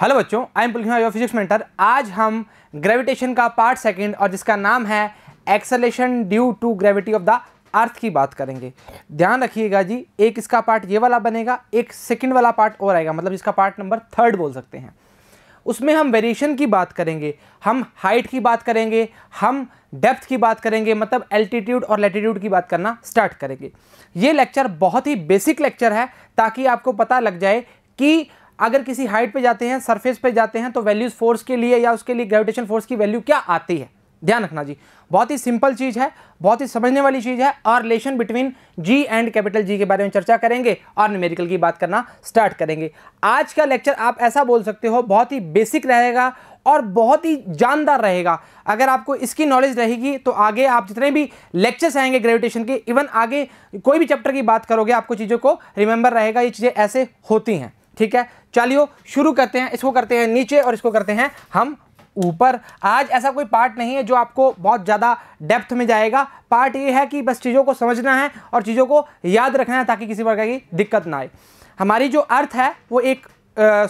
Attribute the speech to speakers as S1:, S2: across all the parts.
S1: Hello बच्चों I am Pulkhima your physics mentor आज हम ग्रेविटेशन का पार्ट सेकंड और जिसका नाम है acceleration due to gravity of the earth की बात करेंगे ध्यान रखिएगा जी एक इसका पार्ट ये वाला बनेगा एक सेकंड वाला पार्ट और आएगा मतलब इसका पार्ट नंबर थर्ड बोल सकते हैं उसमें हम वेरिएशन की बात करेंगे हम हाइट की बात करेंगे हम डेप्थ की बात करेंगे मतलब एल्टीट्यूड और लेटीट्यूड की बात करना स्टार्ट करेंगे ये लेक्चर बहुत ही बेसिक लेक्चर है ताकि आपको पता लग जाए कि अगर किसी हाइट पे जाते हैं सरफेस पे जाते हैं तो वैल्यूज फोर्स के लिए या उसके लिए ग्रेविटेशन फोर्स की वैल्यू क्या आती है ध्यान रखना जी बहुत ही सिंपल चीज़ है बहुत ही समझने वाली चीज़ है और relation between ji and capital G के बारे में चर्चा करेंगे और न्यूमेरिकल की बात करना स्टार्ट करेंगे आज का लेक्चर आप ऐसा बोल सकते हो बहुत ही बेसिक रहेगा और बहुत ही जानदार रहेगा अगर आपको इसकी नॉलेज रहेगी तो आगे आप जितने भी लेक्चर्स आएंगे ग्रेविटेशन के इवन आगे कोई भी चैप्टर की बात करोगे आपको चीज़ों को रिमेंबर रहेगा ये चीज़ें ऐसे होती हैं ठीक है चलियो शुरू करते हैं इसको करते हैं नीचे और इसको करते हैं हम ऊपर आज ऐसा कोई पार्ट नहीं है जो आपको बहुत ज़्यादा डेप्थ में जाएगा पार्ट ये है कि बस चीज़ों को समझना है और चीज़ों को याद रखना है ताकि किसी प्रकार की दिक्कत ना आए हमारी जो अर्थ है वो एक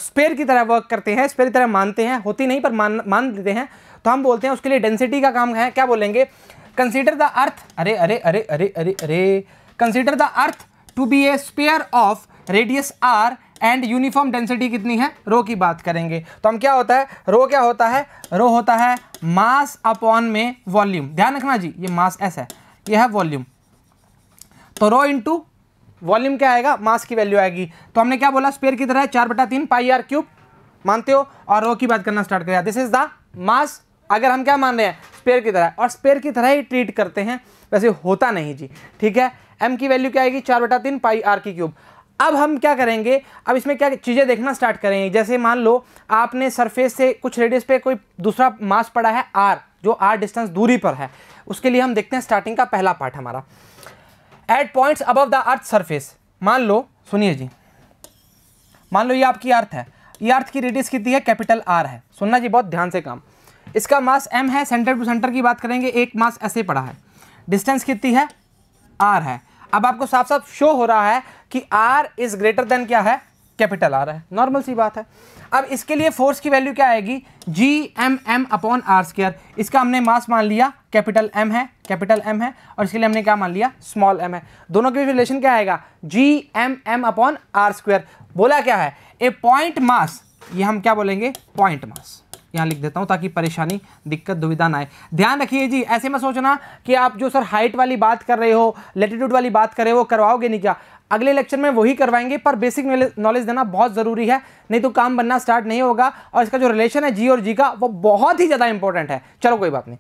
S1: स्पेयर की तरह वर्क करते हैं स्पेयर की तरह मानते हैं होती नहीं पर मान मान लेते हैं तो हम बोलते हैं उसके लिए डेंसिटी का काम है क्या बोलेंगे कंसिडर द अर्थ अरे अरे अरे अरे अरे अरे consider the earth to be a sphere of radius R and uniform density कितनी है रो की बात करेंगे तो हम क्या होता है रो क्या होता है रो होता है मास अपॉन में वॉल्यूम ध्यान रखना जी ये मास ऐसा है ये है वॉल्यूम तो रो इंटू वॉल्यूम क्या आएगा मास की वैल्यू आएगी तो हमने क्या बोला स्पेयर की तरह है चार बटा तीन पाई आर क्यूब मानते हो और रो की बात करना स्टार्ट करेगा दिस इज द मास अगर हम क्या मान रहे हैं स्पेयर की तरह और स्पेयर की तरह ही ट्रीट करते हैं वैसे होता नहीं जी ठीक है एम की वैल्यू क्या आएगी चार बटा तीन पाई आर की क्यूब अब हम क्या करेंगे अब इसमें क्या चीज़ें देखना स्टार्ट करेंगे जैसे मान लो आपने सरफेस से कुछ रेडियस पे कोई दूसरा मास पड़ा है आर जो आर डिस्टेंस दूरी पर है उसके लिए हम देखते हैं स्टार्टिंग का पहला पार्ट हमारा at points above the earth surface मान लो सुनिए जी मान लो ये आपकी अर्थ है ये अर्थ की रेडियस कितनी है कैपिटल आर है सुनना जी बहुत ध्यान से काम इसका मास एम है सेंटर टू सेंटर की बात करेंगे एक मास ऐसे पड़ा है डिस्टेंस कितनी है आर है अब आपको साफ साफ शो हो रहा है कि आर इज़ ग्रेटर देन क्या है कैपिटल आर है नॉर्मल सी बात है अब इसके लिए फोर्स की वैल्यू क्या आएगी G M M upon R square इसका हमने मास मान लिया कैपिटल एम है कैपिटल एम है और इसके लिए हमने क्या मान लिया स्मॉल एम है दोनों के बीच रिलेशन क्या आएगा G M M upon R square बोला क्या है ए पॉइंट मास ये हम क्या बोलेंगे पॉइंट मास यहाँ लिख देता हूँ ताकि परेशानी दिक्कत दुविधा ना आए ध्यान रखिए जी ऐसे में सोचना कि आप जो सर हाइट वाली बात कर रहे हो लेटीट्यूड वाली बात कर रहे हो करवाओगे नहीं क्या अगले लेक्चर में वही करवाएंगे पर बेसिक नॉलेज देना बहुत ज़रूरी है नहीं तो काम बनना स्टार्ट नहीं होगा और इसका जो रिलेशन है जी और जी का वो बहुत ही ज़्यादा इंपॉर्टेंट है चलो कोई बात नहीं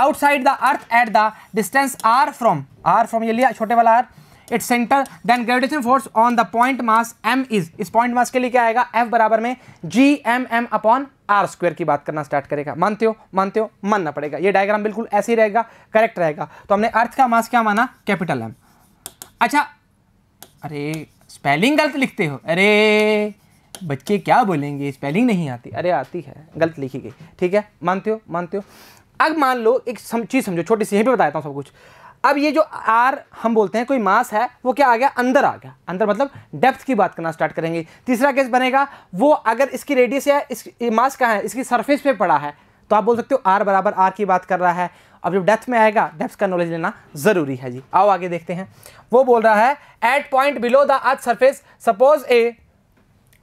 S1: outside the earth at the distance r from r from ये लिया छोटे वाला r its centre then gravitation force on the point mass M is इस पॉइंट मास के लिए क्या आएगा एफ बराबर में G M M upon R square की बात करना स्टार्ट करेगा मानते हो मानते हो मानना पड़ेगा ये डायग्राम बिल्कुल ऐसे ही रहेगा करेक्ट रहेगा तो हमने अर्थ का मास क्या माना कैपिटल एम अच्छा अरे स्पेलिंग गलत लिखते हो अरे बच्चे क्या बोलेंगे स्पेलिंग नहीं आती अरे आती है गलत लिखी गई ठीक है मानते हो मानते हो अब मान लो एक चीज़ समझो छोटी सी यहीं पर बताता हूँ सब कुछ अब ये जो आर हम बोलते हैं कोई मास है वो क्या आ गया अंदर आ गया अंदर मतलब डेप्थ की बात करना स्टार्ट करेंगे तीसरा केस बनेगा वो अगर इसकी रेडियस या इस मास कहाँ है इसकी सरफेस पे पड़ा है तो आप बोल सकते हो आर बराबर आर की बात कर रहा है अब जब डेप्थ में आएगा डेप्थ का नॉलेज लेना जरूरी है जी आओ आगे देखते हैं वो बोल रहा है at point below the earth surface suppose a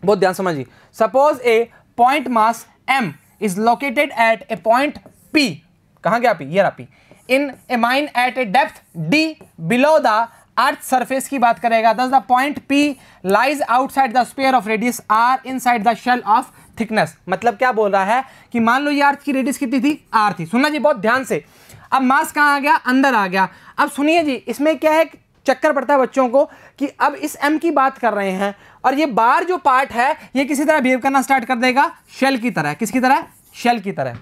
S1: बहुत ध्यान समझिए suppose a point mass M is located at a point P कहाँ गया पी ये P in a mine at a depth d below the earth surface की बात करेगा thus the point P lies outside the sphere of radius R inside the shell of thickness मतलब क्या बोल रहा है कि मान लो ये अर्थ की रेडियस कितनी थी आर थी सुनना जी बहुत ध्यान से अब मास कहाँ आ गया अंदर आ गया अब सुनिए जी इसमें क्या है चक्कर पड़ता है बच्चों को कि अब इस एम की बात कर रहे हैं और ये बार जो पार्ट है ये किसी तरह बिहेव करना स्टार्ट कर देगा शेल की तरह किसकी तरह शेल की तरह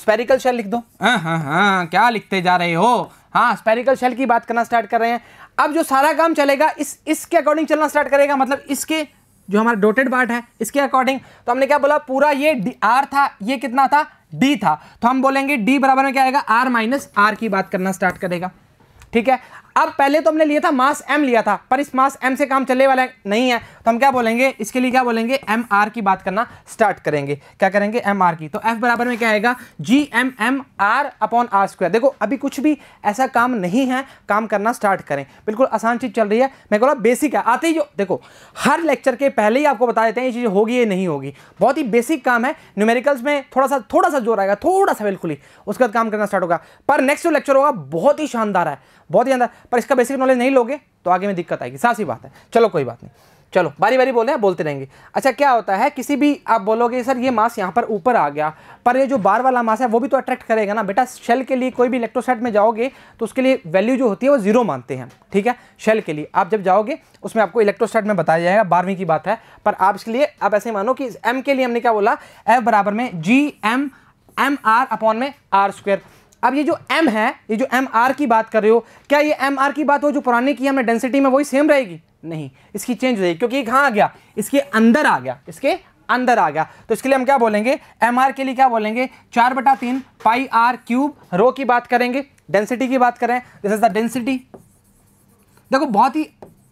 S1: स्पेरिकल शेल लिख दो हाँ हाँ हाँ क्या लिखते जा रहे हो हाँ स्पेरिकल शेल की बात करना स्टार्ट कर रहे हैं अब जो सारा काम चलेगा इस इसके अकॉर्डिंग चलना स्टार्ट करेगा मतलब इसके जो हमारा डोटेड पार्ट है इसके अकॉर्डिंग तो हमने क्या बोला पूरा ये आर था ये कितना था डी था तो हम बोलेंगे डी बराबर में क्या आएगा आर माइनस आर की बात करना स्टार्ट करेगा ठीक है अब पहले तो हमने लिया था मास एम लिया था पर इस मास एम से काम चलने वाला नहीं है तो हम क्या बोलेंगे इसके लिए क्या बोलेंगे एम आर की बात करना स्टार्ट करेंगे क्या करेंगे एम आर की तो एफ बराबर में क्या आएगा G M m r upon R square देखो अभी कुछ भी ऐसा काम नहीं है काम करना स्टार्ट करें बिल्कुल आसान चीज़ चल रही है मैं बोला बेसिक है आते ही जो देखो हर लेक्चर के पहले ही आपको बता देते हैं ये चीज़ होगी या नहीं होगी बहुत ही बेसिक काम है न्यूमेरिकल्स में थोड़ा सा थोड़ा सा जोर आएगा थोड़ा सा बिल्कुल ही उसके बाद काम करना स्टार्ट होगा पर नेक्स्ट जो लेक्चर होगा बहुत ही शानदार है बहुत ही अंदर पर इसका बेसिक नॉलेज नहीं लोगे तो आगे में दिक्कत आएगी साफ सी बात है चलो कोई बात नहीं चलो बारी बारी बोले हैं बोलते रहेंगे अच्छा क्या होता है किसी भी आप बोलोगे सर ये मास यहाँ पर ऊपर आ गया पर ये जो बार वाला मास है वो भी तो अट्रैक्ट करेगा ना बेटा शेल के लिए कोई भी इलेक्ट्रोसाइट में जाओगे तो उसके लिए वैल्यू जो होती है वो जीरो मानते हैं ठीक है शेल के लिए आप जब जाओगे उसमें आपको इलेक्ट्रोसाइट में बताया जाएगा बारहवीं की बात है पर आप इसलिए आप ऐसे मानो कि एम के लिए हमने क्या बोला एफ बराबर में G M m r upon में आर स्क्वेयर अब ये जो एम है ये जो एम आर की बात कर रहे हो क्या ये एम आर की बात हो जो पुराने की हमने डेंसिटी में वही सेम रहेगी नहीं इसकी चेंज हो जाएगी क्योंकि ये कहाँ आ गया इसके अंदर आ गया इसके अंदर आ गया तो इसके लिए हम क्या बोलेंगे एम आर के लिए क्या बोलेंगे चार बटा तीन पाई आर क्यूब रो की बात करेंगे डेंसिटी की बात करें दिस इज द डेंसिटी देखो बहुत ही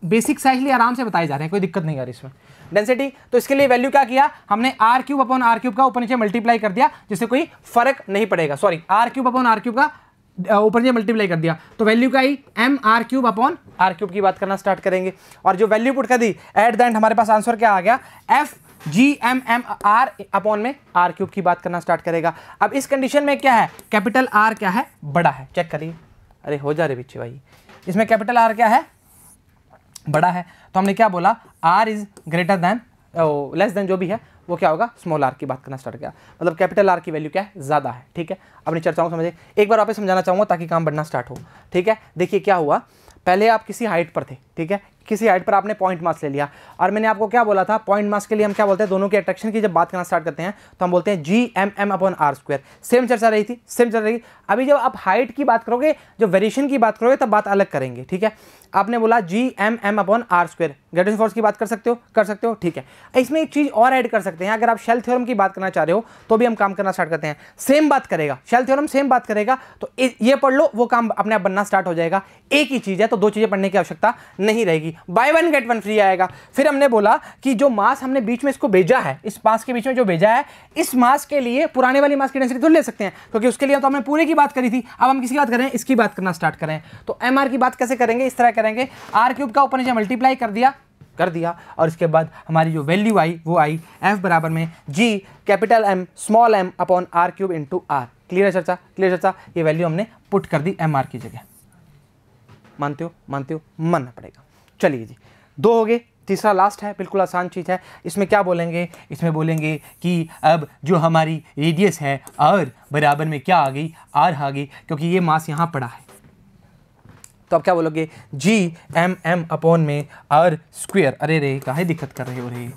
S1: बेसिक साइज लिए आराम से बताए जा रहे हैं कोई दिक्कत नहीं आ रही इसमें डेंसिटी तो इसके लिए वैल्यू क्या किया हमने r cube upon are cube का ऊपर नीचे मल्टीप्लाई कर दिया जिससे कोई फर्क नहीं पड़ेगा sorry r cube upon are cube का ऊपर नीचे मल्टीप्लाई कर दिया तो वैल्यू का ही M r cube upon are cube की बात करना स्टार्ट करेंगे और जो वैल्यू पुट कर दी एट द एंड हमारे पास आंसर क्या आ गया F G M m r upon में आर क्यूब की बात करना स्टार्ट करेगा अब इस कंडीशन में क्या है कैपिटल आर क्या है बड़ा है चेक करिए अरे हो जा रहे पीछे भाई इसमें कैपिटल आर क्या है बड़ा है तो हमने क्या बोला r is greater than less than जो भी है वो क्या होगा स्मॉल आर की बात करना स्टार्ट किया मतलब कैपिटल आर की वैल्यू क्या है ज़्यादा है ठीक है अपनी चर्चाओं को समझे एक बार आप समझाना चाहूँगा ताकि काम बढ़ना स्टार्ट हो ठीक है देखिए क्या हुआ पहले आप किसी हाइट पर थे ठीक है किसी हाइट पर आपने पॉइंट मास ले लिया और मैंने आपको क्या बोला था पॉइंट मास के लिए हम क्या बोलते हैं दोनों के अट्रैक्शन की जब बात करना स्टार्ट करते हैं तो हम बोलते हैं G M m upon R square same चर्चा रही थी सेम चर्चा रही अभी जब आप हाइट की बात करोगे जो वेरिएशन की बात करोगे तब बात अलग करेंगे ठीक है आपने बोला G M m upon R square gradient force की बात कर सकते हो कर सकते हो ठीक है इसमें एक चीज़ और ऐड कर सकते हैं अगर आप शेल थ्योरम की बात करना चाह रहे हो तो भी हम काम करना स्टार्ट करते हैं सेम बात करेगा शेल थ्योरम सेम बात करेगा तो ये पढ़ लो वो काम अपने आप बनना स्टार्ट हो जाएगा एक ही चीज़ है तो दो चीज़ें पढ़ने की आवश्यकता नहीं नहीं रहेगी buy one get one free आएगा फिर हमने बोला कि जो मास हमने बीच में इसको भेजा है इस मास के बीच में जो भेजा है इस मास के लिए पुराने वाली मास की डेंसिटी तो ले सकते हैं क्योंकि उसके लिए तो हमने पूरे की बात करी थी अब हम किसी बात करें इसकी बात करना स्टार्ट करें तो एम की बात कैसे करेंगे इस तरह करेंगे आर क्यूब का ऊपर नीचे मल्टीप्लाई कर दिया कर दिया और इसके बाद हमारी जो वैल्यू आई वो आई एफ बराबर में G capital M small M upon are cube into r clear है चर्चा क्लियर चर्चा ये वैल्यू हमने पुट कर दी एम आर की जगह मानते हो मानते हो मानना पड़ेगा चलिए जी दो हो गए तीसरा लास्ट है बिल्कुल आसान चीज़ है इसमें क्या बोलेंगे इसमें बोलेंगे कि अब जो हमारी रेडियस है और बराबर में क्या आ गई आर आ गई क्योंकि ये मास यहाँ पड़ा है तो आप क्या बोलोगे जी एम एम अपॉन में आर स्क्वेयर अरे रे का है दिक्कत कर रहे हो रही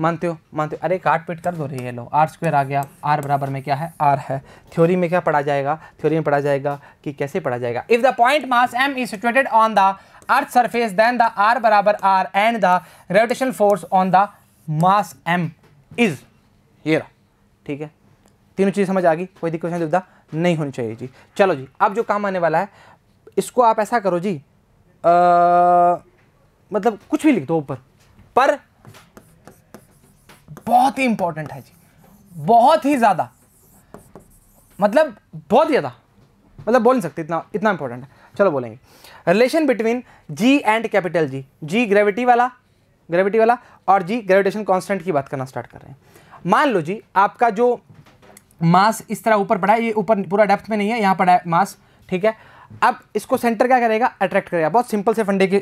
S1: मानते हो मानते हो अरे काट पीट कर दो रही है लो आर स्क्वायर आ गया आर बराबर में क्या है आर है थ्योरी में क्या पढ़ा जाएगा थ्योरी में पढ़ा जाएगा कि कैसे पढ़ा जाएगा if the point mass M is situated on the earth surface then the R बराबर R and the gravitation force on the mass M is ये ठीक है तीनों चीज़ समझ आ गई कोई दिक्कत दुविधा नहीं होनी चाहिए जी चलो जी अब जो काम आने वाला है इसको आप ऐसा करो जी आ, मतलब कुछ भी लिख दो ऊपर पर बहुत ही इंपॉर्टेंट है जी बहुत ही ज़्यादा मतलब बहुत ज़्यादा मतलब बोल नहीं सकते इतना इतना इंपॉर्टेंट है चलो बोलेंगे relation between ji and capital G G gravity वाला ग्रेविटी वाला और जी ग्रेविटेशन कांस्टेंट की बात करना स्टार्ट कर रहे हैं मान लो जी आपका जो मास इस तरह ऊपर पड़ा है ये ऊपर पूरा डेप्थ में नहीं है यहाँ पड़ा है मास ठीक है अब इसको सेंटर क्या करेगा अट्रैक्ट करेगा बहुत सिंपल से फंडे के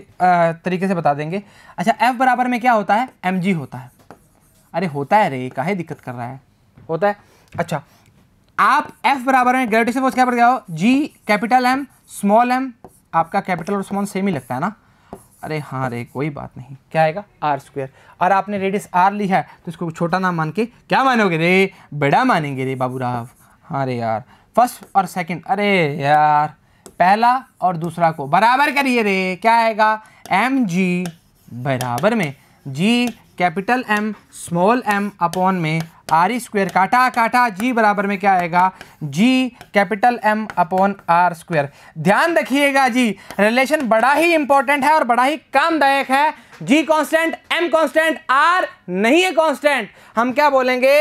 S1: तरीके से बता देंगे अच्छा एफ बराबर में क्या होता है एम होता है अरे होता है रे काहे दिक्कत कर रहा है होता है अच्छा आप एफ बराबर में ग्रेविटेशन फोर्स क्या पड़ गया हो G capital M small M आपका कैपिटल और स्मॉल सेम ही लगता है ना अरे हाँ रे कोई बात नहीं क्या आएगा आर स्क्वेयर और आपने रेडियस आर ली है तो इसको छोटा नाम मान के क्या मानोगे रे बड़ा मानेंगे रे बाबू राव हाँ रे यार फर्स्ट और सेकेंड अरे यार पहला और दूसरा को बराबर करिए रे क्या आएगा एम जी बराबर में G capital M small M upon में आर स्क्वेयर e काटा काटा जी बराबर में क्या आएगा G capital M upon R square ध्यान रखिएगा जी रिलेशन बड़ा ही इंपॉर्टेंट है और बड़ा ही कामदायक है G constant M constant R नहीं है कांस्टेंट हम क्या बोलेंगे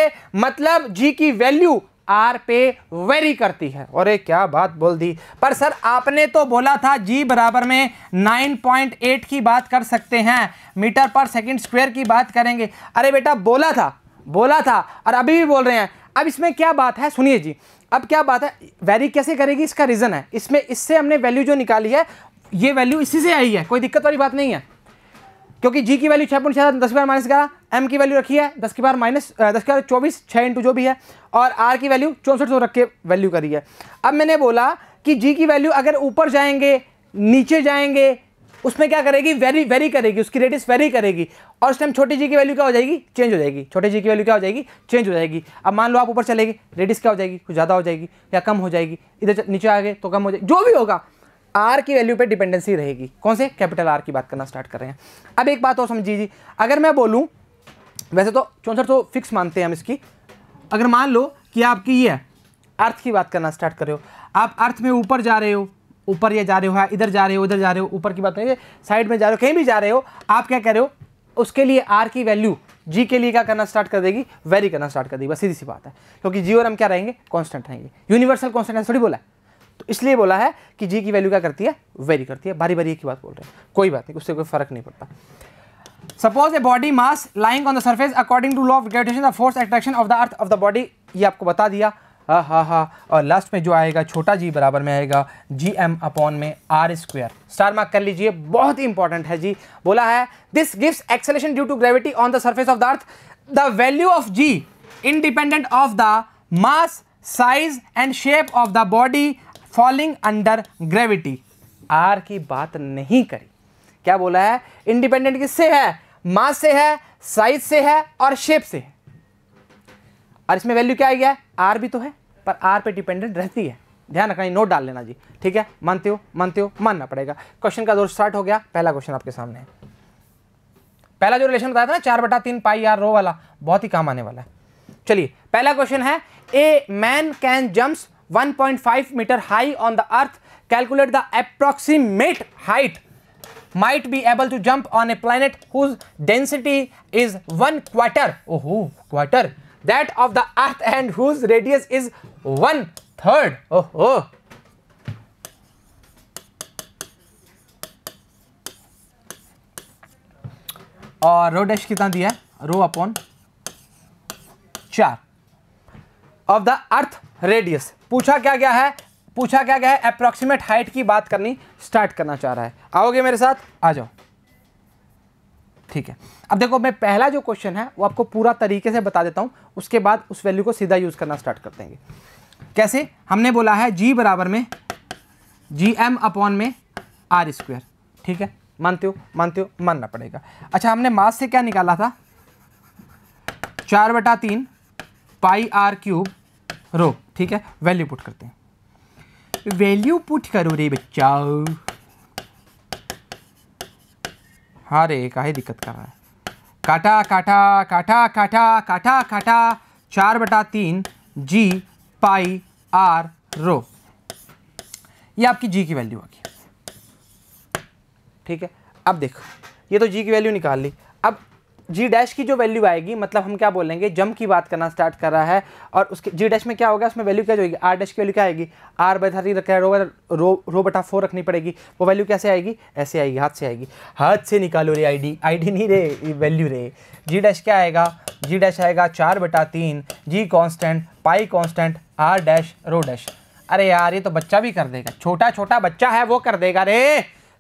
S1: मतलब जी की वैल्यू आर पे वेरी करती है और क्या बात बोल दी पर सर आपने तो बोला था जी बराबर में नाइन पॉइंट एट की बात कर सकते हैं मीटर पर सेकंड स्क्वायर की बात करेंगे अरे बेटा बोला था बोला था और अभी भी बोल रहे हैं अब इसमें क्या बात है सुनिए जी अब क्या बात है वेरी कैसे करेगी इसका रीज़न है इसमें इससे हमने वैल्यू जो निकाली है ये वैल्यू इसी से आई है कोई दिक्कत वाली बात नहीं है क्योंकि जी की वैल्यू छः पॉइंट छः दस बार माइनस ग्यारह एम की वैल्यू रखी है दस की बार माइनस दस की बार चौबीस छः इंटू जो भी है और आर की वैल्यू चौंसठ सौ रख के वैल्यू करी है अब मैंने बोला कि जी की वैल्यू अगर ऊपर जाएंगे नीचे जाएंगे उसमें क्या करेगी वेरी वेरी करेगी उसकी रेटिस वेरी करेगी और उस टाइम छोटी जी की वैल्यू क्या हो जाएगी चेंज हो जाएगी छोटे जी की वैल्यू क्या हो जाएगी चेंज हो जाएगी अब मान लो आप ऊपर चलेगी रेटिस क्या हो जाएगी कुछ ज़्यादा हो जाएगी या कम हो जाएगी इधर नीचे आ गए तो कम हो जाएगी जो भी होगा आर की वैल्यू पर डिपेंडेंसी रहेगी कौन से कैपिटल आर की बात करना स्टार्ट कर रहे हैं अब एक बात और समझिए जी अगर मैं बोलूँ वैसे तो चौंसठ सौ तो फिक्स मानते हैं हम इसकी अगर मान लो कि आपकी ये अर्थ की बात करना स्टार्ट कर रहे हो आप अर्थ में ऊपर जा रहे हो ऊपर ये जा रहे हो हाँ, इधर जा रहे हो उधर जा रहे हो ऊपर की बात नहीं साइड में जा रहे हो कहीं भी जा रहे हो आप क्या कह रहे हो उसके लिए आर की वैल्यू जी के लिए क्या करना स्टार्ट कर देगी वेरी करना स्टार्ट कर देगी बस सीधी सी बात है क्योंकि जी और हम क्या रहेंगे कॉन्स्टेंट रहेंगे यूनिवर्सल कॉन्स्टेंट है थोड़ी बोला तो इसलिए बोला है कि जी की वैल्यू क्या करती है वेरी करती है बारी बारी की बात बोल रहे हैं कोई बात नहीं उससे कोई फर्क नहीं पड़ता suppose a body mass lying on the surface according to law of gravitation the force attraction of the earth of the body ये आपको बता दिया हा हा हा और लास्ट में जो आएगा छोटा जी बराबर में आएगा जी एम अपॉन में आर स्क्वेयर स्टार मार्क कर लीजिए बहुत ही इंपॉर्टेंट है जी बोला है this gives acceleration due to gravity on the surface of the earth the value of G independent of the mass size and shape of the body falling under gravity आर की बात नहीं करी क्या बोला है इंडिपेंडेंट किससे है मास से है साइज से है और शेप से है और इसमें वैल्यू क्या आई है आर भी तो है पर आर पे डिपेंडेंट रहती है ध्यान रखना नोट डाल लेना जी ठीक है मानते हो मानते हो मानना पड़ेगा क्वेश्चन का दौर स्टार्ट हो गया पहला क्वेश्चन आपके सामने है पहला जो रिलेशन बताया था ना चार बटा तीन पाई आर रो वाला बहुत ही काम आने वाला है चलिए पहला क्वेश्चन है a man can jumps 1.5 metre high on the earth calculate the approximate height might be able to jump on a planet whose density is one quarter, oh, quarter, that of the earth and whose radius is one third. Oh, oh. और rho dash कितना दिया है rho upon चार of the earth radius पूछा क्या क्या है पूछा क्या गया है अप्रोक्सीमेट हाइट की बात करनी स्टार्ट करना चाह रहा है आओगे मेरे साथ आ जाओ ठीक है अब देखो मैं पहला जो क्वेश्चन है वो आपको पूरा तरीके से बता देता हूँ उसके बाद उस वैल्यू को सीधा यूज़ करना स्टार्ट कर देंगे कैसे हमने बोला है जी बराबर में जी एम अपॉन में आर स्क्वेयर ठीक है मानते हो मानते हो मानना पड़ेगा अच्छा हमने मास से क्या निकाला था चार बटा तीन पाई आर क्यूब रो ठीक है वैल्यू पुट करते हैं वैल्यू पुट करो रे बच्चा हाँ रे काहे दिक्कत कर रहा है काटा काटा काटा काटा काटा काटा चार बटा तीन जी पाई आर रो ये आपकी जी की वैल्यू आ गई ठीक है अब देखो ये तो जी की वैल्यू निकाल ली जी डैश की जो वैल्यू आएगी मतलब हम क्या बोलेंगे जम की बात करना स्टार्ट कर रहा है और उसके जी डैश में क्या होगा उसमें वैल्यू क्या जाएगी आर डैश की वैल्यू क्या आएगी आर बाई थर्टी रखा है रो रो रो बटा फोर रखनी पड़ेगी वो वैल्यू कैसे आएगी ऐसे आएगी हाथ से आएगी हाथ से निकालो रे आई डी नहीं रे वैल्यू रे जी डैश क्या आएगा जी डैश आएगा चार बटा तीन G constant pi constant R dash rho dash अरे यार ये तो बच्चा भी कर देगा छोटा छोटा बच्चा है वो कर देगा रे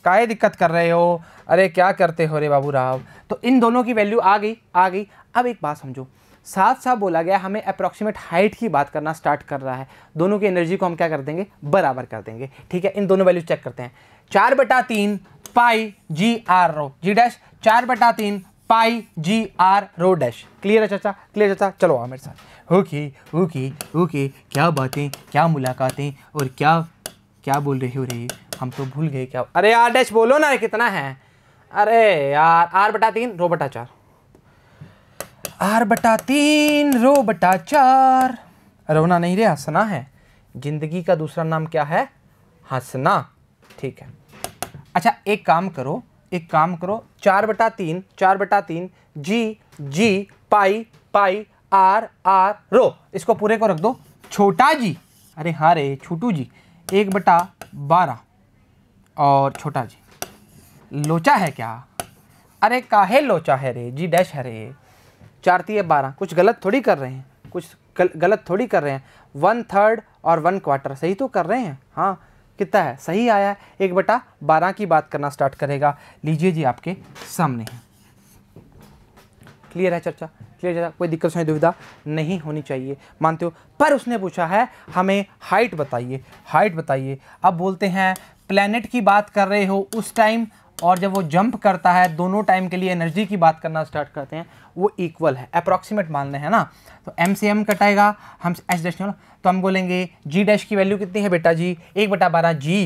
S1: काहे दिक्कत कर रहे हो अरे क्या करते हो रे बाबू राव तो इन दोनों की वैल्यू आ गई आ गई अब एक बात समझो साथ साथ बोला गया हमें अप्रॉक्सीमेट हाइट की बात करना स्टार्ट कर रहा है दोनों की एनर्जी को हम क्या कर देंगे बराबर कर देंगे ठीक है इन दोनों वैल्यू चेक करते हैं चार बटा तीन पाई जी आर रो जी डैश चार बटा तीन pi G R rho dash clear है चाचा क्लियर चाचा चलो आओ मेरे साथ ओके ओके ओके क्या बातें क्या मुलाकातें और क्या क्या बोल रहे हो रही हम तो भूल गए क्या अरे यार डैश बोलो ना कितना है अरे यार आर बटा तीन रो बटा चार आर बटा तीन रो बटा चार रोना नहीं रे हंसना है जिंदगी का दूसरा नाम क्या है हंसना ठीक है अच्छा एक काम करो एक काम करो चार बटा तीन चार बटा तीन जी जी पाई पाई आर आर रो इसको पूरे को रख दो छोटा जी अरे हाँ रे छोटू जी एक बटा बारह और छोटा जी लोचा है क्या अरे काहे लोचा है रे जी डैश है रे चार तीय बारह कुछ गलत थोड़ी कर रहे हैं कुछ गल, गलत थोड़ी कर रहे हैं वन थर्ड और वन क्वार्टर सही तो कर रहे हैं हाँ कितना है सही आया है एक बटा बारह की बात करना स्टार्ट करेगा लीजिए जी आपके सामने है क्लियर है चर्चा क्लियर चर्चा कोई दिक्कत नहीं दुविधा नहीं होनी चाहिए मानते हो पर उसने पूछा है हमें हाइट बताइए हाइट बताइए अब बोलते हैं प्लैनेट की बात कर रहे हो उस टाइम और जब वो जंप करता है दोनों टाइम के लिए एनर्जी की बात करना स्टार्ट करते हैं वो इक्वल है अप्रॉक्सीमेट मान रहे हैं ना तो एम से एम कटाएगा हम एच डैश नहीं तो हम बोलेंगे जी डैश की वैल्यू कितनी है बेटा जी एक बटा बारह जी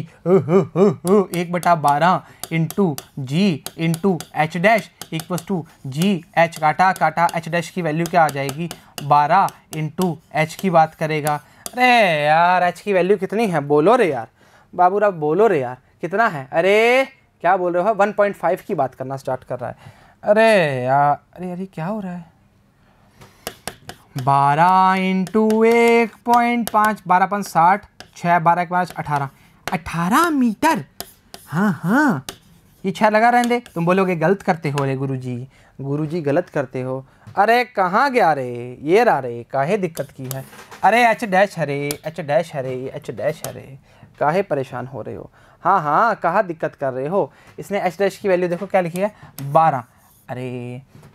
S1: एक बटा बारह into G into H dash equal to G H काटा काटा एच डैश की वैल्यू क्या आ जाएगी बारह इंटू एच की बात करेगा अरे यार एच की वैल्यू कितनी है बोलो रे यार बाबू बोलो रे यार कितना है अरे क्या बोल रहे हो वन पॉइंट फाइव की बात करना स्टार्ट कर रहा है अरे यार अरे अरे क्या हो रहा है बारह इंटू एक पॉइंट पाँच बारह पाँच साठ छः बारह एक पाँच अठारह अठारह मीटर हाँ हाँ ये छः लगा रहने दे तुम बोलोगे गलत करते हो अरे गुरु जी गुरु जी गलत करते हो अरे कहाँ गया रे ये रहा रे काहे दिक्कत की है अरे एच डैश हरे एच डैश हरे एच डैश हरे काहे परेशान हो रहे हो हाँ हाँ कहाँ दिक्कत कर रहे हो इसने एच डैश की वैल्यू देखो क्या लिखी है बारह अरे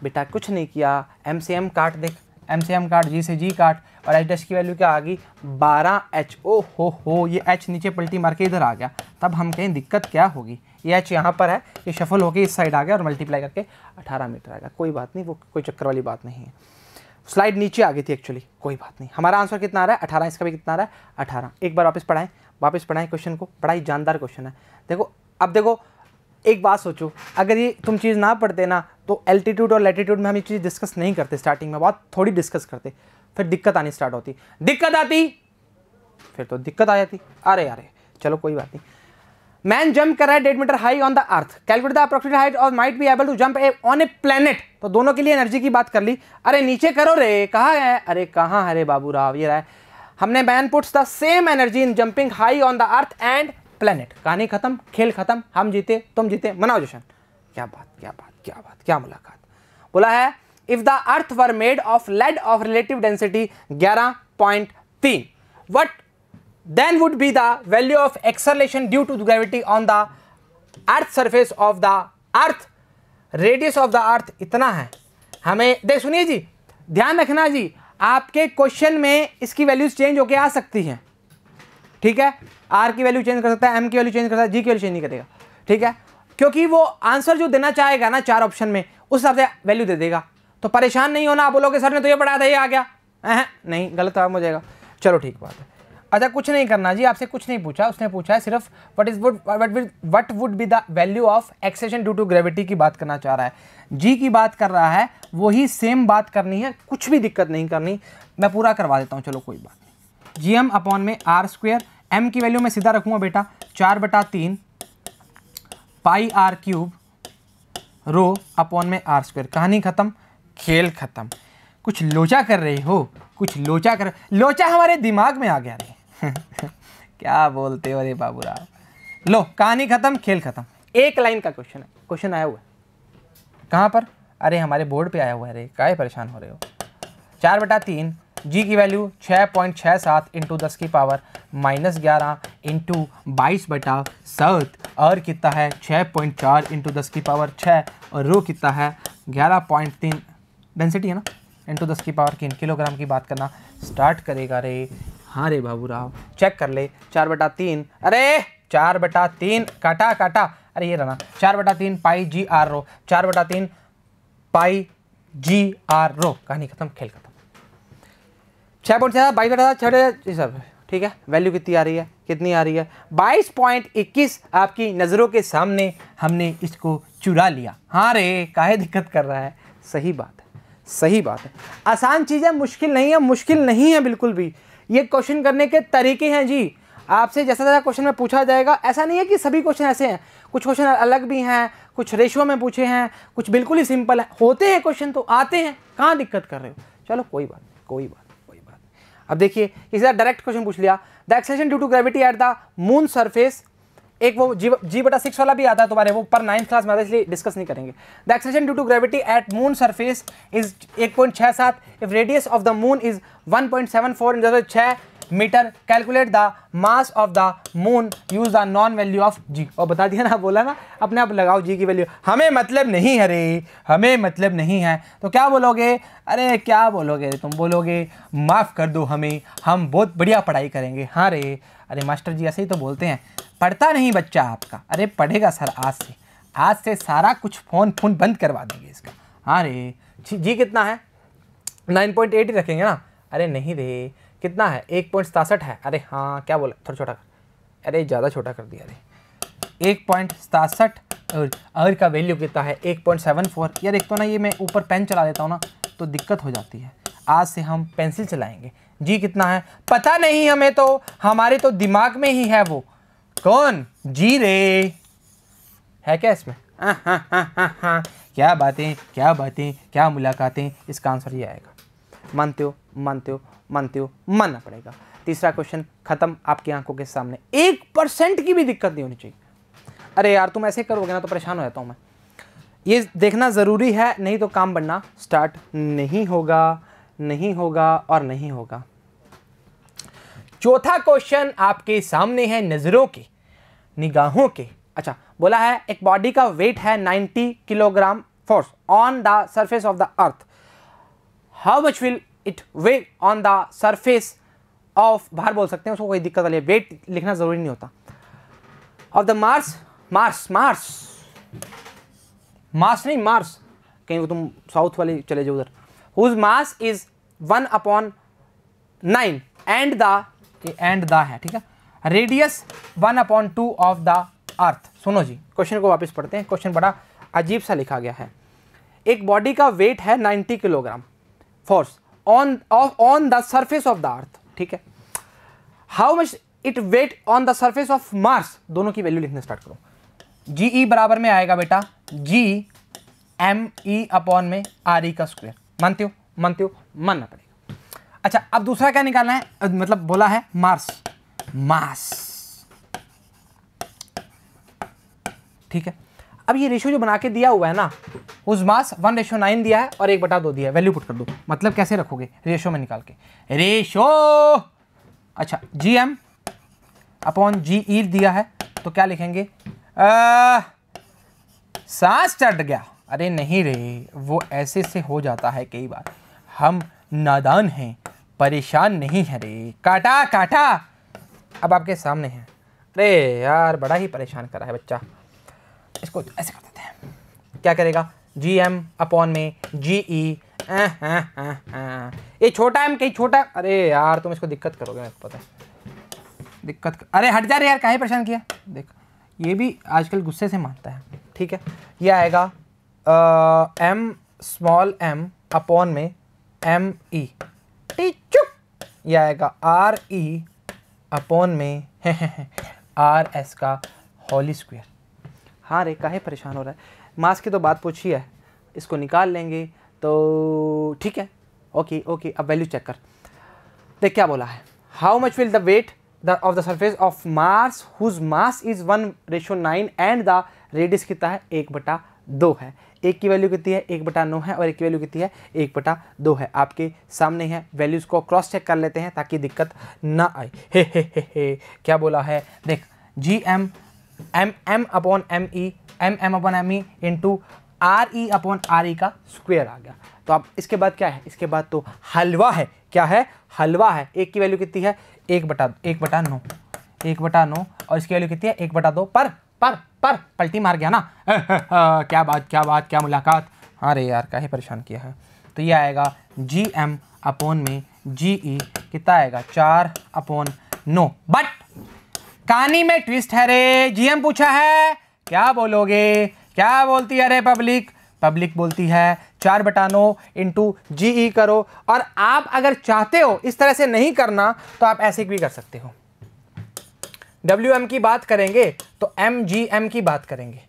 S1: बेटा कुछ नहीं किया एम सी एम काट देख एम सी एम काट जी से जी काट और एच डैश की वैल्यू क्या आ गई बारह एच ओ हो हो ये एच नीचे पल्टी मार के इधर आ गया तब हम कहें दिक्कत क्या होगी ये एच यहाँ पर है ये शफल होकर इस साइड आ गया और मल्टीप्लाई करके अठारह मीटर आएगा कोई बात नहीं वो कोई चक्कर वाली बात नहीं है स्लाइड नीचे आ गई थी एक्चुअली कोई बात नहीं हमारा आंसर कितना आ रहा है अठारह इसका भी कितना आ रहा है अठारह एक बार वापस पढ़ाएं वापस पढ़ाएं क्वेश्चन को पढ़ाई जानदार क्वेश्चन है देखो अब देखो एक बात सोचो अगर ये तुम चीज़ ना पढ़ते ना तो एल्टीट्यूड और लेटीट्यूड में हम ये चीज़ डिस्कस नहीं करते स्टार्टिंग में बहुत थोड़ी डिस्कस करते फिर दिक्कत आनी स्टार्ट होती दिक्कत आती फिर तो दिक्कत आ जाती अरे अरे चलो कोई बात नहीं मैन जंप कर रहा है डेढ़ metre high on the earth calculate the approximate height और might be able to jump on a planet तो दोनों के लिए एनर्जी की बात कर ली अरे नीचे करो रे कहाँ है अरे कहाँ अरे बाबू राव ये रहा है हमने man puts the same energy in jumping high on the earth and planet कहानी खत्म खेल खत्म हम जीते तुम जीते मनाओ जशन क्या बात क्या बात क्या बात क्या मुलाकात बोला है if the earth were made of lead of relative density ग्यारह पॉइंट तीन what then would be the value of acceleration due to gravity on the earth surface of the earth radius of the earth इतना है हमें देख सुनिए जी ध्यान रखना जी आपके क्वेश्चन में इसकी वैल्यूज चेंज होके आ सकती हैं ठीक है आर की वैल्यू चेंज कर सकता है एम की वैल्यू चेंज कर सकता है जी की वैल्यू चेंज नहीं करेगा ठीक है क्योंकि वो आंसर जो देना चाहेगा ना चार ऑप्शन में उस हिसाब से वैल्यू दे देगा तो परेशान नहीं होना आप बोलोगे सर ने तो ये पढ़ाया था ये आ गया नहीं गलत काम हो जाएगा चलो ठीक बात है अच्छा कुछ नहीं करना जी आपसे कुछ नहीं पूछा उसने पूछा है सिर्फ what is what what what would be the value of acceleration due to gravity की बात करना चाह रहा है जी की बात कर रहा है वही सेम बात करनी है कुछ भी दिक्कत नहीं करनी मैं पूरा करवा देता हूँ चलो कोई बात नहीं जी एम अपॉन में आर स्क्वेयर एम की वैल्यू मैं सीधा रखूँगा बेटा चार बटा तीन pi R cube rho upon में आर स्क्वेयर कहानी ख़त्म खेल ख़त्म कुछ लोचा कर रहे हो कुछ लोचा कर लोचा हमारे दिमाग में आ गया नहीं क्या बोलते हो अरे बाबू राव लो कहानी खत्म खेल खत्म एक लाइन का क्वेश्चन है क्वेश्चन आया हुआ है कहाँ पर अरे हमारे बोर्ड पे आया हुआ है अरे काय परेशान हो रहे हो चार बटा तीन जी की वैल्यू छः पॉइंट छः सात इंटू दस की पावर माइनस ग्यारह इंटू बाईस बटा सात और कितना है छः पॉइंट चार इंटू दस की पावर छः और रो कितना है ग्यारह पॉइंट तीन डेंसिटी है ना इंटू दस की पावर तीन किलोग्राम की बात करना स्टार्ट करेगा रे हाँ रे बाबू राव चेक कर ले चार बटा तीन अरे चार बटा तीन काटा काटा अरे ये रहना चार बटा तीन पाई जी आर रो चार बटा तीन पाई जी आर रो कहानी खत्म खेल खत्म छः पॉइंट छः बाईस बटा छः सब ठीक है वैल्यू कितनी आ रही है कितनी आ रही है बाईस पॉइंट इक्कीस आपकी नज़रों के सामने हमने इसको चुरा लिया हाँ रे काहे दिक्कत कर रहा है सही बात है सही बात है आसान चीज़ है मुश्किल नहीं है मुश्किल नहीं है बिल्कुल भी ये क्वेश्चन करने के तरीके हैं जी आपसे जैसा जैसा क्वेश्चन में पूछा जाएगा ऐसा नहीं है कि सभी क्वेश्चन ऐसे हैं कुछ क्वेश्चन अलग भी हैं कुछ रेशो में पूछे हैं कुछ बिल्कुल ही सिंपल है होते हैं क्वेश्चन तो आते हैं कहाँ दिक्कत कर रहे हो चलो कोई बात नहीं कोई बात अब देखिए किसी डायरेक्ट क्वेश्चन पूछ लिया the acceleration due to gravity at the moon surface एक वो जी जी बटा सिक्स वाला भी आता है तुम्हारे वो पर नाइन्थ क्लास में आता है इसलिए डिस्कस नहीं करेंगे the acceleration due to gravity at moon surface is एक पॉइंट छः सात if radius of the moon is one point seven four in जैसे छः metre calculate the mass of the moon use the known value of G और बता दिया ना बोला ना अपने आप लगाओ जी की वैल्यू हमें मतलब नहीं है रे हमें मतलब नहीं है तो क्या बोलोगे अरे क्या बोलोगे तुम बोलोगे माफ़ कर दो हमें हम बहुत बढ़िया पढ़ाई करेंगे हाँ रे अरे मास्टर जी ऐसे ही तो बोलते हैं पढ़ता नहीं बच्चा आपका अरे पढ़ेगा सर आज से आज से सारा कुछ फ़ोन फोन बंद करवा देंगे इसका हाँ रे जी कितना है नाइन पॉइंट एट ही रखेंगे ना अरे नहीं रे कितना है एक पॉइंट सतासठ है अरे हाँ क्या बोला थोड़ा छोटा कर अरे ज़्यादा छोटा कर दिया अरे एक पॉइंट सतासठ और अगर का वैल्यू कितना है एक पॉइंट सेवन फोर यार एक तो ना ये मैं ऊपर पेन चला देता हूँ ना तो दिक्कत हो जाती है आज से हम पेंसिल चलाएंगे जी कितना है पता नहीं हमें तो हमारे तो दिमाग में ही है वो कौन जी रे है क्या इसमें हाँ हाँ हाँ हाँ हाँ क्या बातें क्या बातें क्या मुलाकातें इसका आंसर ये आएगा मानते हो मानते हो मानते हो मानना पड़ेगा तीसरा क्वेश्चन खत्म आपकी आंखों के सामने एक परसेंट की भी दिक्कत नहीं होनी चाहिए अरे यार तुम ऐसे करोगे ना तो परेशान हो जाता हूँ मैं ये देखना ज़रूरी है नहीं तो काम बनना स्टार्ट नहीं होगा नहीं होगा और नहीं होगा चौथा क्वेश्चन आपके सामने है नज़रों के निगाहों के अच्छा बोला है एक बॉडी का वेट है 90 kilogram force on the surface of the earth how much will it weigh on the surface of बाहर बोल सकते हैं उसको कोई दिक्कत वाली वेट लिखना ज़रूरी नहीं होता of the Mars Mars Mars Mars नहीं मार्स कहीं तुम साउथ वाले चले जाओ उधर whose mass is one upon nine and the and the है ठीक है radius one upon two of the earth सुनो जी क्वेश्चन को वापस पढ़ते हैं क्वेश्चन बड़ा अजीब सा लिखा गया है एक बॉडी का वेट है 90 kilogram force on of on the surface of the earth ठीक है how much it weight on the surface of Mars दोनों की वैल्यू लिखना स्टार्ट करो जी ई e बराबर में आएगा बेटा जी एम ई अपॉन में आर ई e का स्क्वेयर मानते हो मानते हो मानना पड़ेगा अच्छा अब दूसरा क्या निकालना है मतलब बोला है मार्स मास ठीक है अब ये रेशो जो बना के दिया हुआ है ना उस मास वन रेशो नाइन दिया है और एक बटा दो दिया है वैल्यू पुट कर दो मतलब कैसे रखोगे रेशो में निकाल के रेशो अच्छा जी एम अपॉन जी ई दिया है तो क्या लिखेंगे आ, सांस चढ़ गया अरे नहीं रे वो ऐसे से हो जाता है कई बार हम नादान हैं परेशान नहीं है रे काटा काटा अब आपके सामने है अरे यार बड़ा ही परेशान कर रहा है बच्चा इसको ऐसे कर देते हैं क्या करेगा जी एम अपॉन में जी ई e, ये छोटा एम कहीं छोटा अरे यार तुम इसको दिक्कत करोगे मेरे को पता है दिक्कत कर... अरे हट जा रे यार काहे परेशान किया देख ये भी आजकल गुस्से से मानता है ठीक है ये आएगा एम स्मॉल एम अपॉन में एम ई e. टी चुप ये आएगा आर ई अपॉन में आर एस का होली स्क्वायर हाँ रे काहे परेशान हो रहा है मास की तो बात पूछी है इसको निकाल लेंगे तो ठीक है ओके ओके अब वैल्यू चेक कर देख क्या बोला है how much will the weight the of the surface of Mars whose mass is one ratio nine and the radius कितना है एक बटा दो है एक की वैल्यू कितनी है एक बटा नौ है और एक की वैल्यू कितनी है एक बटा दो है आपके सामने है वैल्यूज़ को क्रॉस चेक कर लेते हैं ताकि दिक्कत ना आए हे हे हे हे क्या बोला है देख G M M M upon M E M M upon M E into R E upon R E का स्क्वेयर आ गया तो अब इसके बाद क्या है इसके बाद तो हलवा है क्या है हलवा है एक की वैल्यू कितनी है एक बटा एक बटा नौ एक बटा नौ और इसकी वैल्यू कितनी है एक बटा दो पर पर पर पलटी मार गया ना क्या बात क्या बात क्या मुलाकात हाँ रे यार का परेशान किया है तो ये आएगा जी एम अपोन में जी ई e कितना आएगा चार अपोन नो बट कहानी में ट्विस्ट है रे जी एम पूछा है क्या बोलोगे क्या बोलती है रे पब्लिक पब्लिक बोलती है चार बटा नो टू जी ई करो और आप अगर चाहते हो इस तरह से नहीं करना तो आप ऐसे भी कर सकते हो डब्ल्यू एम की बात करेंगे तो एम जी एम की बात करेंगे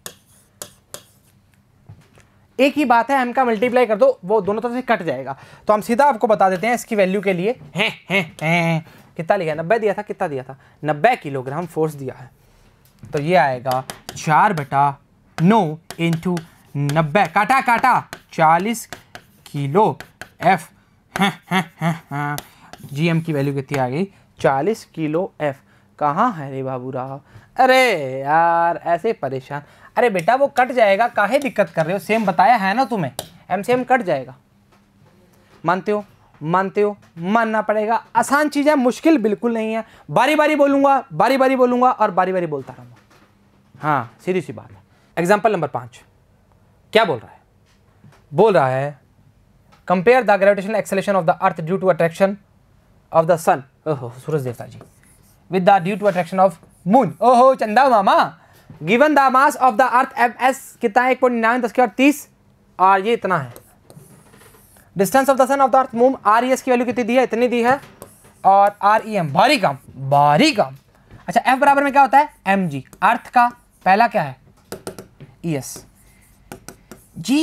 S1: एक ही बात है एम का मल्टीप्लाई कर दो वो दोनों तरफ से कट जाएगा तो हम सीधा आपको बता देते हैं इसकी वैल्यू के लिए हैं कितना लिखा नब्बे दिया था कितना दिया था नब्बे किलोग्राम फोर्स दिया है तो ये आएगा चार बटा नौ इंटू नब्बे काटा काटा चालीस किलो एफ जी एम की वैल्यू कितनी आ गई चालीस किलो एफ कहाँ है रे बाबू राव अरे यार ऐसे परेशान अरे बेटा वो कट जाएगा काहे दिक्कत कर रहे हो सेम बताया है ना तुम्हें एम सेम कट जाएगा मानते हो मानते हो मानना पड़ेगा आसान चीज़ है मुश्किल बिल्कुल नहीं है बारी बारी बोलूँगा बारी बारी बोलूँगा और बारी बारी बोलता रहूँगा हाँ सीधी सी बात है एग्जाम्पल नंबर पाँच क्या बोल रहा है बोल रहा है compare the gravitation acceleration of the earth due to attraction of the sun ओहो सूरज देवता जी with the due to attraction of moon. Oh, चंदा मामा given the mass of the earth M S कितना है एक पॉइंट निन्यानवे दस के और तीस और ये इतना है distance of the sun of the earth move R E S की वैल्यू कितनी दी है इतनी दी है और आर ई एम भारी काम भारी काम अच्छा एफ बराबर में क्या होता है एम जी अर्थ का पहला क्या है E S G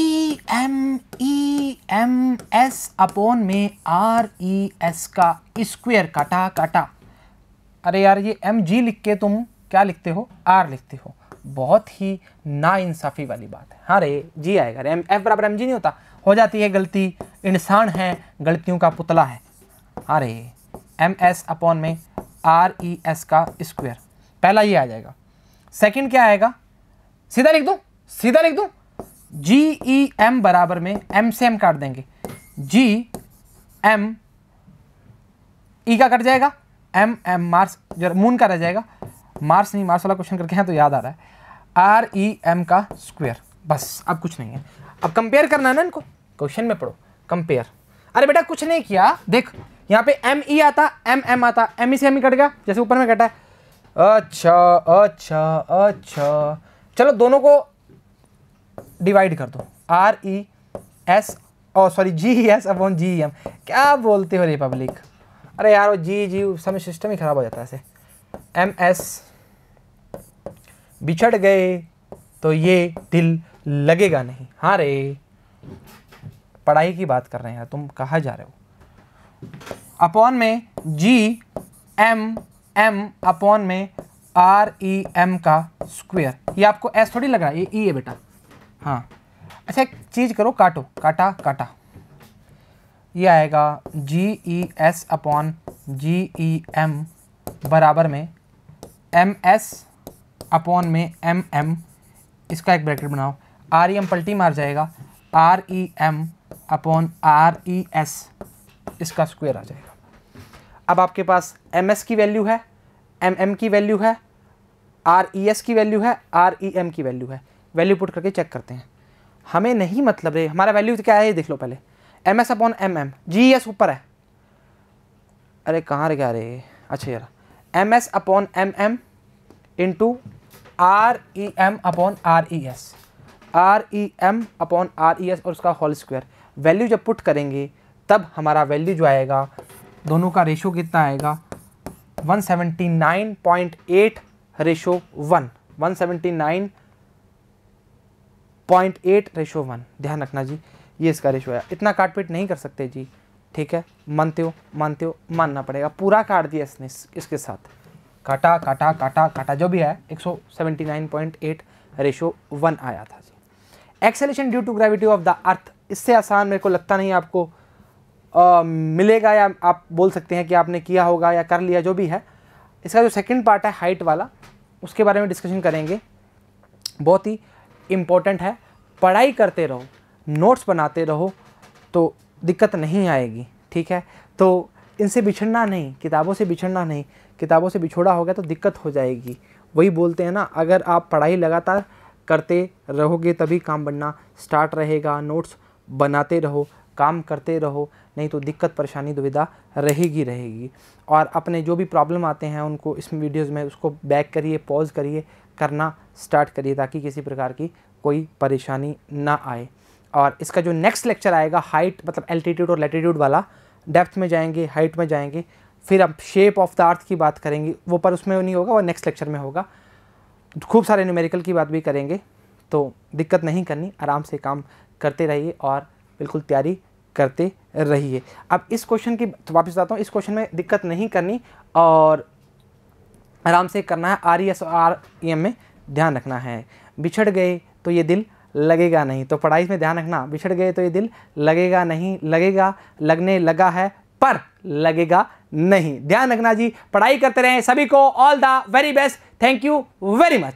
S1: M E M S upon में आर ई एस का स्क्वेयर काटा काटा अरे यार ये एम जी लिख के तुम क्या लिखते हो आर लिखते हो बहुत ही नाइंसाफ़ी वाली बात है हाँ रे जी आएगा एम एफ बराबर एम जी नहीं होता हो जाती है गलती इंसान है गलतियों का पुतला है हाँ रे एम एस अपॉन में आर ई एस का स्क्वायर पहला ये आ जाएगा सेकंड क्या आएगा सीधा लिख दूँ सीधा लिख दूँ जी ई एम बराबर में एम से एम काट देंगे जी एम ई का कट जाएगा एम एम मार्स जो मून का रह जाएगा मार्स नहीं मार्स वाला क्वेश्चन करके हैं तो याद आ रहा है आर ई एम का स्क्वेयर बस अब कुछ नहीं है अब कंपेयर करना है ना इनको क्वेश्चन में पढ़ो कंपेयर अरे बेटा कुछ नहीं किया देख यहाँ पे एम ई e आता एम एम आता एम ई e से एम ई कट गया जैसे ऊपर में कटा है अच्छा अच्छा अच्छा चलो दोनों को डिवाइड कर दो आर ई एस और sorry G E S upon G E M क्या बोलते हो रिपब्लिक अरे यार वो जी जी समय सिस्टम ही ख़राब हो जाता है ऐसे एम एस बिछड़ गए तो ये दिल लगेगा नहीं हाँ रे पढ़ाई की बात कर रहे हैं यार तुम कहाँ जा रहे हो अपॉन में जी एम एम अपॉन में आर ई एम का स्क्वायर ये आपको एस थोड़ी लग रहा है ये ई e है बेटा हाँ अच्छा एक चीज़ करो काटो काटा काटा ये आएगा G E S upon G E M बराबर में एम एस अपॉन में एम एम इसका एक ब्रैकेट बनाओ आर ई e एम पल्टी मार जाएगा R E M upon R E S इसका स्क्वायर आ जाएगा अब आपके पास एम एस की वैल्यू है एम एम की वैल्यू है आर ई एस की वैल्यू है आर ई एम की वैल्यू है वैल्यू पुट करके चेक करते हैं हमें नहीं मतलब रे हमारा वैल्यू क्या है ये देख लो पहले M S upon M M G S ऊपर है अरे कहाँ क्या रे अच्छा यार M S upon M M into R E M upon R E S R E M upon R E S और उसका होल स्क्वायर वैल्यू जब पुट करेंगे तब हमारा वैल्यू जो आएगा दोनों का रेशो कितना आएगा 179.8 रेशो वन 179.8 रेशो वन ध्यान रखना जी ये इसका रेशो है इतना काट पीट नहीं कर सकते जी ठीक है मानते हो मानते हो मानना पड़ेगा पूरा काट दिया इसने इसके साथ काटा काटा काटा काटा जो भी है 179.8 रेशो वन आया था G acceleration due to gravity of the earth इससे आसान मेरे को लगता नहीं आपको आ, मिलेगा या आप बोल सकते हैं कि आपने किया होगा या कर लिया जो भी है इसका जो सेकंड पार्ट है हाइट वाला उसके बारे में डिस्कशन करेंगे बहुत ही इम्पोर्टेंट है पढ़ाई करते रहो नोट्स बनाते रहो तो दिक्कत नहीं आएगी ठीक है तो इनसे बिछड़ना नहीं किताबों से बिछड़ना नहीं किताबों से बिछोड़ा हो गया तो दिक्कत हो जाएगी वही बोलते हैं ना अगर आप पढ़ाई लगातार करते रहोगे तभी काम बनना स्टार्ट रहेगा नोट्स बनाते रहो काम करते रहो नहीं तो दिक्कत परेशानी दुविधा रहेगी रहेगी और अपने जो भी प्रॉब्लम आते हैं उनको इस वीडियोज़ में उसको बैक करिए पॉज करिए करना स्टार्ट करिए ताकि किसी प्रकार की कोई परेशानी ना आए और इसका जो नेक्स्ट लेक्चर आएगा हाइट मतलब एल्टीट्यूड और लेटीट्यूड वाला डेप्थ में जाएंगे हाइट में जाएंगे फिर अब शेप ऑफ द अर्थ की बात करेंगे वो पर उसमें नहीं होगा वो नेक्स्ट लेक्चर में होगा खूब सारे न्यूमेरिकल की बात भी करेंगे तो दिक्कत नहीं करनी आराम से काम करते रहिए और बिल्कुल तैयारी करते रहिए अब इस क्वेश्चन की तो वापस बताता हूँ इस क्वेश्चन में दिक्कत नहीं करनी और आराम से करना है R E S R E M में ध्यान रखना है बिछड़ गए तो ये दिल लगेगा नहीं तो पढ़ाई में ध्यान रखना बिछड़ गए तो ये दिल लगेगा नहीं लगेगा लगने लगा है पर लगेगा नहीं ध्यान रखना जी पढ़ाई करते रहें सभी को all the very best thank you very much